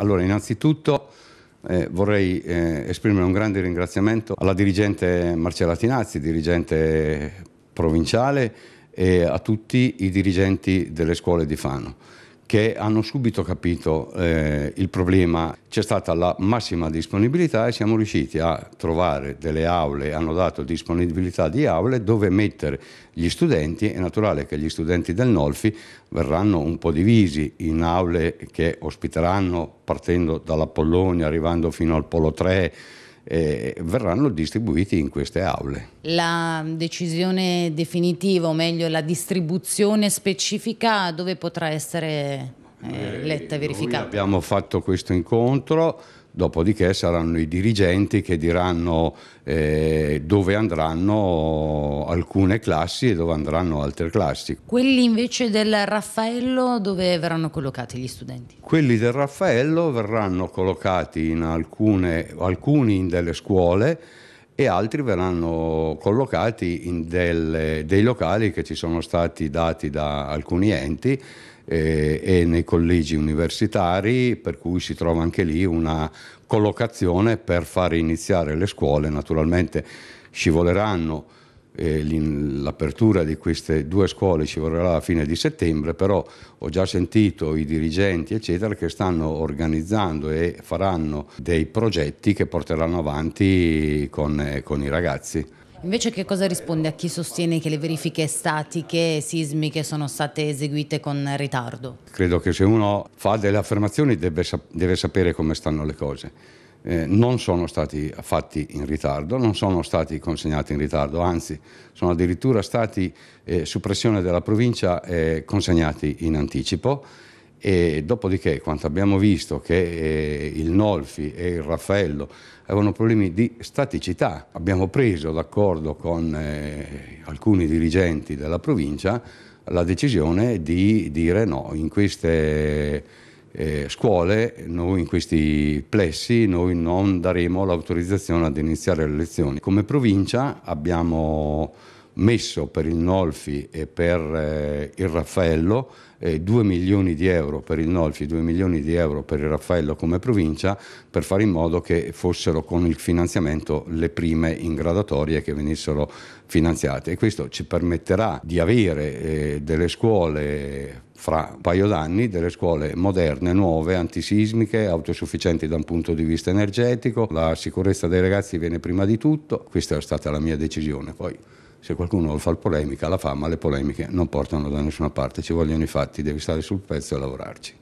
Allora, innanzitutto eh, vorrei eh, esprimere un grande ringraziamento alla dirigente Marcella Tinazzi, dirigente provinciale e a tutti i dirigenti delle scuole di Fano che hanno subito capito eh, il problema, c'è stata la massima disponibilità e siamo riusciti a trovare delle aule, hanno dato disponibilità di aule dove mettere gli studenti, è naturale che gli studenti del Nolfi verranno un po' divisi in aule che ospiteranno partendo dalla Pollonia, arrivando fino al Polo 3, eh, verranno distribuiti in queste aule. La decisione definitiva, o meglio la distribuzione specifica, dove potrà essere eh, letta e eh, verificata? abbiamo fatto questo incontro dopodiché saranno i dirigenti che diranno eh, dove andranno alcune classi e dove andranno altre classi. Quelli invece del Raffaello dove verranno collocati gli studenti? Quelli del Raffaello verranno collocati in alcune, alcuni in delle scuole e altri verranno collocati in delle, dei locali che ci sono stati dati da alcuni enti eh, e nei collegi universitari, per cui si trova anche lì una collocazione per far iniziare le scuole. Naturalmente scivoleranno l'apertura di queste due scuole ci vorrà alla fine di settembre, però ho già sentito i dirigenti eccetera che stanno organizzando e faranno dei progetti che porteranno avanti con, con i ragazzi. Invece che cosa risponde a chi sostiene che le verifiche statiche e sismiche sono state eseguite con ritardo? Credo che se uno fa delle affermazioni deve, deve sapere come stanno le cose eh, non sono stati fatti in ritardo, non sono stati consegnati in ritardo, anzi sono addirittura stati eh, su pressione della provincia eh, consegnati in anticipo e dopodiché quando abbiamo visto che eh, il Nolfi e il Raffaello avevano problemi di staticità, abbiamo preso d'accordo con eh, alcuni dirigenti della provincia la decisione di dire no in queste eh, scuole, noi in questi plessi noi non daremo l'autorizzazione ad iniziare le lezioni. Come provincia abbiamo messo per il Nolfi e per eh, il Raffaello eh, 2 milioni di euro per il Nolfi, e 2 milioni di euro per il Raffaello come provincia per fare in modo che fossero con il finanziamento le prime in gradatorie che venissero finanziate e questo ci permetterà di avere eh, delle scuole fra un paio d'anni delle scuole moderne, nuove, antisismiche, autosufficienti da un punto di vista energetico. La sicurezza dei ragazzi viene prima di tutto, questa è stata la mia decisione. Poi se qualcuno vuole fare polemica la fa, ma le polemiche non portano da nessuna parte, ci vogliono i fatti, devi stare sul pezzo e lavorarci.